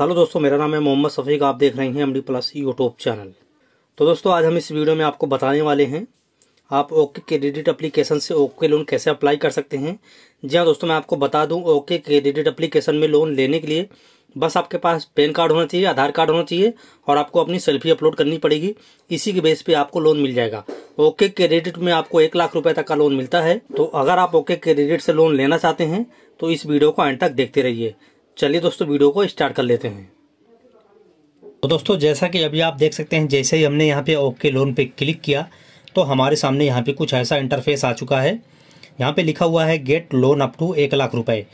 hello दोस्तों मेरा नाम है मोहम्मद सफीक आप देख रहे हैं M D plus YouTube channel तो दोस्तों आज हम इस वीडियो में आपको बताने वाले हैं आप ओके क्रेडिट एप्लीकेशन से ओके लोन कैसे अप्लाई कर सकते हैं जी हाँ दोस्तों मैं आपको बता दूं ओके क्रेडिट एप्लीकेशन में लोन लेने के लिए बस आपके पास पैन कार्ड होना चाहिए आधार कार्ड होना चाहिए और आपको अपनी सेल्फी अपलोड करनी पड़ेगी इसी के बेस पे आपको लोन मिल जाएगा ओके क्रेडिट में आपको एक लाख रुपए तक का लोन मिलता है तो अगर आप ओके क्रेडिट से लोन लेना चाहते हैं तो इस वीडियो को एंड तक देखते रहिए चलिए दोस्तों वीडियो को स्टार्ट कर लेते हैं तो दोस्तों जैसा कि अभी आप देख सकते हैं जैसे ही हमने यहाँ पे ओके लोन पे क्लिक किया तो हमारे सामने यहाँ पे कुछ ऐसा इंटरफेस आ चुका है यहाँ पे लिखा हुआ है गेट लोन अप टू एक लाख रुपए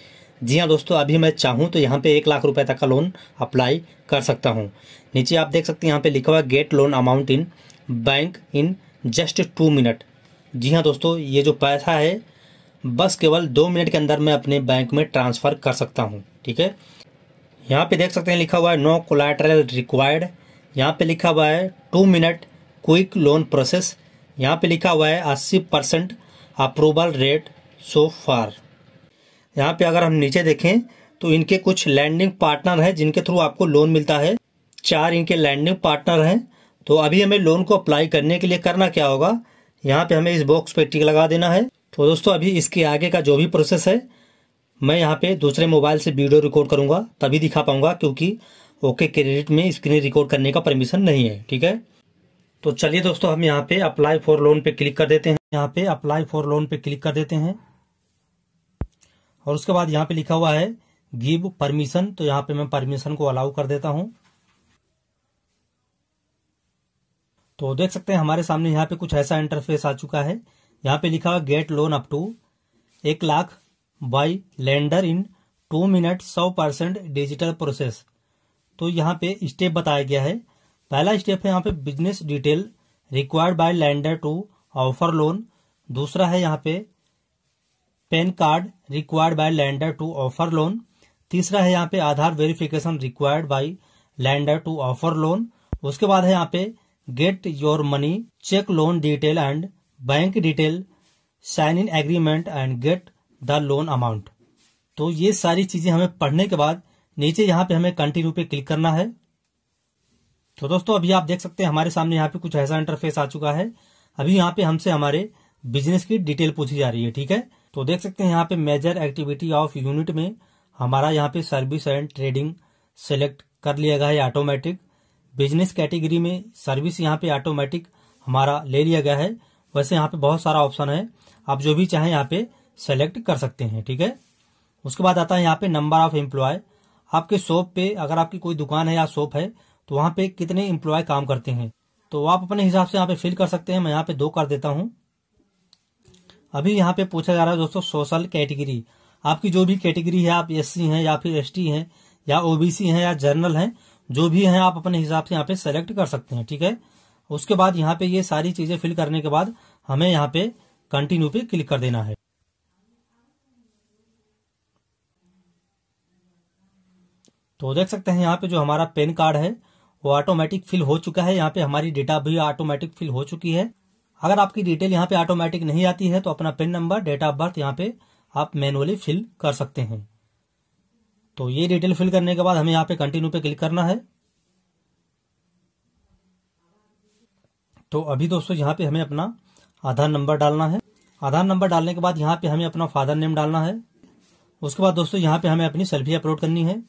जी हाँ दोस्तों अभी मैं चाहूँ तो यहाँ पे एक लाख रुपए तक का लोन अप्लाई कर सकता हूँ नीचे आप देख सकते हैं यहाँ पे लिखा हुआ है get loan amount in bank in just two minute जी हाँ दोस्तों ये जो पैसा है बस केवल दो मिनट के अंदर मैं अपने बैंक में ट्रांसफ़र कर सकता हूँ ठीक है यहाँ पे देख सकते हैं लिखा हुआ है नो कोलाट्रल रिक्वायर्ड यहाँ पे लिखा हुआ है two minute quick loan process यहाँ पे लिखा हुआ है अस्सी percent approval rate so far यहाँ पे अगर हम नीचे देखें तो इनके कुछ लैंडिंग पार्टनर हैं जिनके थ्रू आपको लोन मिलता है चार इनके लैंडिंग पार्टनर हैं तो अभी हमें लोन को अप्लाई करने के लिए करना क्या होगा यहाँ पे हमें इस बॉक्स पे टिक लगा देना है तो दोस्तों अभी इसके आगे का जो भी प्रोसेस है मैं यहाँ पे दूसरे मोबाइल से वीडियो रिकॉर्ड करूँगा तभी दिखा पाऊँगा क्योंकि ओके क्रेडिट में स्क्रीन रिकॉर्ड करने का परमिशन नहीं है ठीक है तो चलिए दोस्तों हम यहाँ पे अप्लाई फॉर लोन पे क्लिक कर देते हैं यहाँ पे अप्लाई फॉर लोन पे क्लिक कर देते हैं और उसके बाद यहाँ पे लिखा हुआ है गिव परमिशन तो यहाँ पे मैं परमिशन को अलाउ कर देता हूँ तो देख सकते हैं हमारे सामने यहाँ पे कुछ ऐसा इंटरफेस आ चुका है यहाँ पे लिखा हुआ गेट लोन अप टू एक lakh by lender in two minute सौ परसेंट डिजिटल प्रोसेस तो यहाँ पे स्टेप बताया गया है पहला स्टेप है यहाँ पे business detail required by lender to offer loan दूसरा है यहाँ पे PAN card required by lender to offer loan तीसरा है यहाँ पे Aadhaar verification required by lender to offer loan उसके बाद है यहाँ पे get your money check loan detail and bank detail sign in agreement and get the loan amount तो ये सारी चीजें हमें पढ़ने के बाद नीचे यहाँ पे हमें कंटिन्यू पे क्लिक करना है तो दोस्तों अभी आप देख सकते हैं हमारे सामने यहाँ पे कुछ ऐसा इंटरफेस आ चुका है अभी यहाँ पे हमसे हमारे बिजनेस की डिटेल पूछी जा रही है ठीक है तो देख सकते हैं यहाँ पे मेजर एक्टिविटी ऑफ यूनिट में हमारा यहाँ पे सर्विस एंड ट्रेडिंग सेलेक्ट कर लिया गया है ऑटोमेटिक बिजनेस कैटेगरी में सर्विस यहाँ पे ऑटोमेटिक हमारा ले लिया गया है वैसे यहाँ पे बहुत सारा ऑप्शन है आप जो भी चाहें यहाँ पे सेलेक्ट कर सकते हैं ठीक है उसके बाद आता है यहाँ पे नंबर ऑफ एम्प्लॉय आपके शॉप पे अगर आपकी कोई दुकान है या शॉप है तो वहाँ पे कितने एम्प्लॉय काम करते हैं तो आप अपने हिसाब से यहाँ पे फिल कर सकते हैं मैं यहाँ पे दो कर देता हूँ अभी यहाँ पे पूछा जा रहा है दोस्तों सोशल कैटेगरी आपकी जो भी कैटेगरी है आप एस सी या फिर एस टी या ओबीसी है या जर्नल है जो भी है आप अपने हिसाब से यहाँ पे सेलेक्ट कर सकते हैं ठीक है उसके बाद यहाँ पे ये सारी चीजें फिल करने के बाद हमें यहाँ पे कंटिन्यू पे क्लिक कर देना है तो देख सकते हैं यहाँ पे जो हमारा पेन कार्ड है वो ऑटोमेटिक फिल हो चुका है यहाँ पे हमारी डेटा भी ऑटोमेटिक फिल हो चुकी है अगर आपकी डिटेल यहाँ पे ऑटोमेटिक नहीं आती है तो अपना PAN number date of birth यहाँ पे आप मैनुअली फिल कर सकते हैं तो ये डिटेल फिल करने के बाद हमें यहाँ पे कंटिन्यू पे क्लिक करना है तो अभी दोस्तों यहाँ पे हमें अपना आधार नंबर डालना है आधार नंबर डालने के बाद यहाँ पे हमें अपना फादर नेम डालना है उसके बाद दोस्तों यहाँ पे हमें अपनी सेल्फी अपलोड करनी है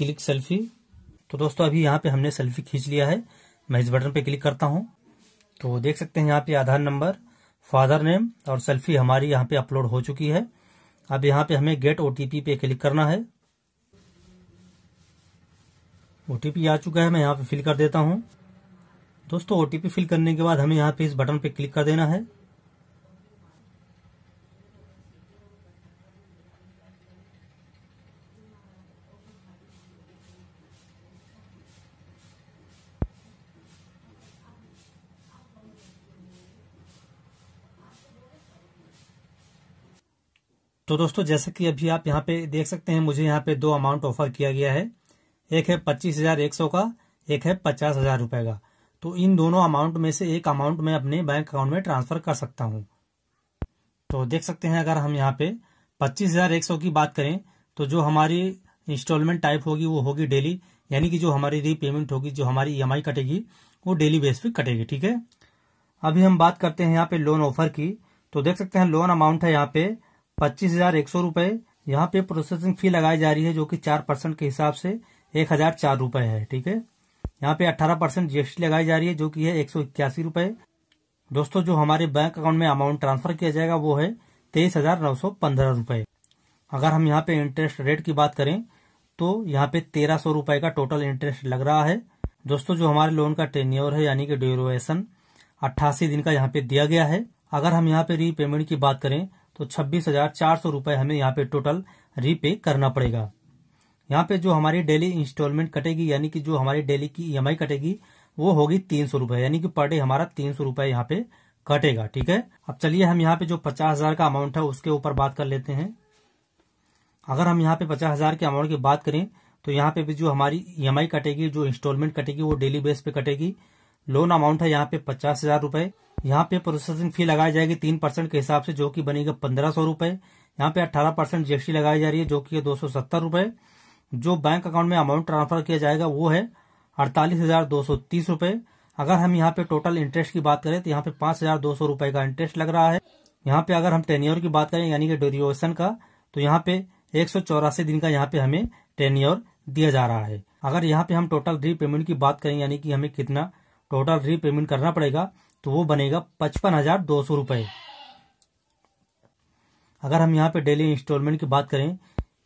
क्लिक सेल्फी तो दोस्तों अभी यहाँ पे हमने सेल्फी खींच लिया है मैं इस बटन पे क्लिक करता हूँ तो देख सकते हैं यहाँ पे आधार नंबर फादर नेम और सेल्फी हमारी यहाँ पे अपलोड हो चुकी है अब यहाँ पे हमें गेट ओटीपी पे क्लिक करना है ओटीपी आ चुका है मैं यहाँ पे फिल कर देता हूँ दोस्तों ओटीपी फिल करने के बाद हमें यहाँ पे इस बटन पे क्लिक कर देना है तो दोस्तों जैसे कि अभी आप यहाँ पे देख सकते हैं मुझे यहाँ पे दो अमाउंट ऑफर किया गया है एक है पच्चीस हजार एक सौ का एक है पचास हजार रूपये का तो इन दोनों अमाउंट में से एक अमाउंट मैं अपने बैंक अकाउंट में ट्रांसफर कर सकता हूँ तो देख सकते हैं अगर हम यहाँ पे पच्चीस हजार एक सौ की बात करें तो जो हमारी इंस्टॉलमेंट टाइप होगी वो होगी डेली यानी कि जो हमारी रीपेमेंट होगी जो हमारी ई e कटेगी वो डेली बेस पे कटेगी ठीक है अभी हम बात करते हैं यहाँ पे लोन ऑफर की तो देख सकते हैं लोन अमाउंट है यहाँ पे पच्चीस हजार एक सौ रूपये यहाँ पे प्रोसेसिंग फी लगाई जा रही है जो कि चार परसेंट के हिसाब से एक हजार चार रूपये है ठीक है यहाँ पे अठारह परसेंट जीएसटी लगाई जा रही है जो कि है एक सौ इक्यासी रूपये दोस्तों जो हमारे बैंक अकाउंट में अमाउंट ट्रांसफर किया जाएगा वो है तेईस हजार नौ सौ पंद्रह रूपये अगर हम यहाँ पे इंटरेस्ट रेट की बात करें तो यहाँ पे तेरह सौ रूपये का टोटल इंटरेस्ट लग रहा है दोस्तों जो हमारे लोन का टेन्योर है यानी कि ड्यूरेशन अट्ठासी दिन का यहाँ पे दिया गया है अगर हम यहाँ पे रीपेमेंट की बात करें तो छब्बीस हजार चार सौ रुपये हमें यहाँ पे टोटल रीपे करना पड़ेगा यहाँ पे जो हमारी डेली इंस्टॉलमेंट कटेगी यानी कि जो हमारी डेली की ई e कटेगी वो होगी तीन सौ रूपये यानी कि पर डे हमारा तीन सौ रूपये यहाँ पे कटेगा ठीक है अब चलिए हम यहाँ पे जो पचास हजार का अमाउंट है उसके ऊपर बात कर लेते हैं अगर हम यहाँ पे पचास हजार के अमाउंट की बात करें तो यहाँ पे भी जो हमारी ई e कटेगी जो इंस्टॉलमेंट कटेगी वो डेली बेस पे कटेगी लोन अमाउंट है यहाँ पे पचास हजार यहाँ पे प्रोसेसिंग फी लगाई जाएगी तीन परसेंट के हिसाब से जो कि बनेगा पंद्रह सौ रूपये यहाँ पे अट्ठारह परसेंट जीएसटी लगाई जा रही है जो कि दो सौ सत्तर रूपये जो बैंक अकाउंट में अमाउंट ट्रांसफर किया जाएगा वो है अड़तालीस हजार दो सौ तीस रूपये अगर हम यहाँ पे टोटल इंटरेस्ट की बात करें तो यहाँ पे पांच हजार दो सौ रूपये का इंटरेस्ट लग रहा है यहाँ पे अगर हम टेन्योर की बात करें यानी कि ड्यूरेशन का तो यहाँ पे एक सौ चौरासी दिन का यहाँ पे हमें टेन्योर दिया जा रहा है अगर यहाँ पे हम टोटल रीपेमेंट की बात करें यानी कि हमें कितना टोटल रीपेमेंट करना पड़ेगा तो वो बनेगा पचपन हजार दो सौ रुपये अगर हम यहाँ पे डेली इंस्टॉलमेंट की बात करें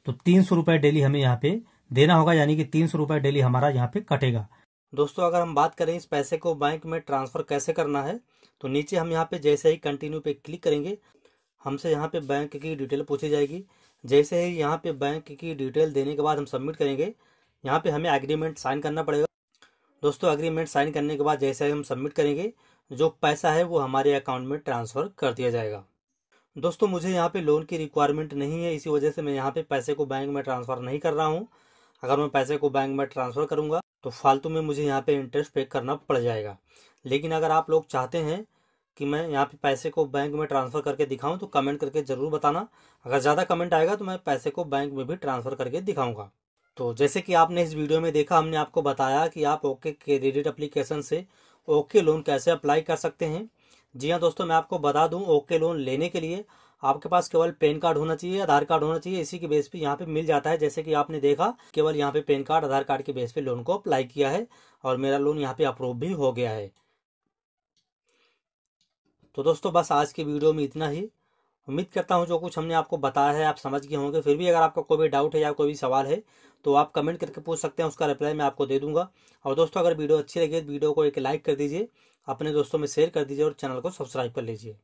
तो तीन सौ रुपये डेली हमें यहाँ पे देना होगा यानी कि तीन सौ रुपये डेली हमारा यहाँ पे कटेगा दोस्तों अगर हम बात करें इस पैसे को बैंक में ट्रांसफ़र कैसे करना है तो नीचे हम यहाँ पे जैसे ही कंटिन्यू पे क्लिक करेंगे हमसे यहाँ पे बैंक की डिटेल पूछी जाएगी जैसे ही यहाँ पे बैंक की डिटेल देने के बाद हम सबमिट करेंगे यहाँ पे हमें एग्रीमेंट साइन करना पड़ेगा दोस्तों एग्रीमेंट साइन करने के बाद जैसे ही हम सबमिट करेंगे जो पैसा है वो हमारे अकाउंट में ट्रांसफ़र कर दिया जाएगा दोस्तों मुझे यहाँ पे लोन की रिक्वायरमेंट नहीं है इसी वजह से मैं यहाँ पे पैसे को बैंक में ट्रांसफ़र नहीं कर रहा हूँ अगर मैं पैसे को बैंक में ट्रांसफ़र करूंगा तो फालतू में मुझे यहाँ पे इंटरेस्ट पे करना पड़ जाएगा लेकिन अगर आप लोग चाहते हैं कि मैं यहाँ पे पैसे को बैंक में ट्रांसफ़र करके दिखाऊं तो कमेंट करके ज़रूर बताना अगर ज़्यादा कमेंट आएगा तो मैं पैसे को बैंक में भी ट्रांसफ़र करके दिखाऊंगा तो जैसे कि आपने इस वीडियो में देखा हमने आपको बताया कि आप ओके क्रेडिट अप्लीकेशन से ओके लोन कैसे अप्लाई कर सकते हैं जी हाँ दोस्तों मैं आपको बता दूं ओके लोन लेने के लिए आपके पास केवल पैन कार्ड होना चाहिए आधार कार्ड होना चाहिए इसी के बेस पे यहाँ पे मिल जाता है जैसे कि आपने देखा केवल यहाँ पे पैन कार्ड आधार कार्ड के बेस पे लोन को अप्लाई किया है और मेरा लोन यहाँ पे अप्रूव भी हो गया है तो दोस्तों बस आज की वीडियो में इतना ही उम्मीद करता हूँ जो कुछ हमने आपको बताया है आप समझ गए होंगे फिर भी अगर आपका कोई भी डाउट है या कोई भी सवाल है तो आप कमेंट करके पूछ सकते हैं उसका रिप्लाई मैं आपको दे दूंगा और दोस्तों अगर वीडियो अच्छी लगी तो वीडियो को एक लाइक कर दीजिए अपने दोस्तों में शेयर कर दीजिए और चैनल को सब्सक्राइब कर लीजिए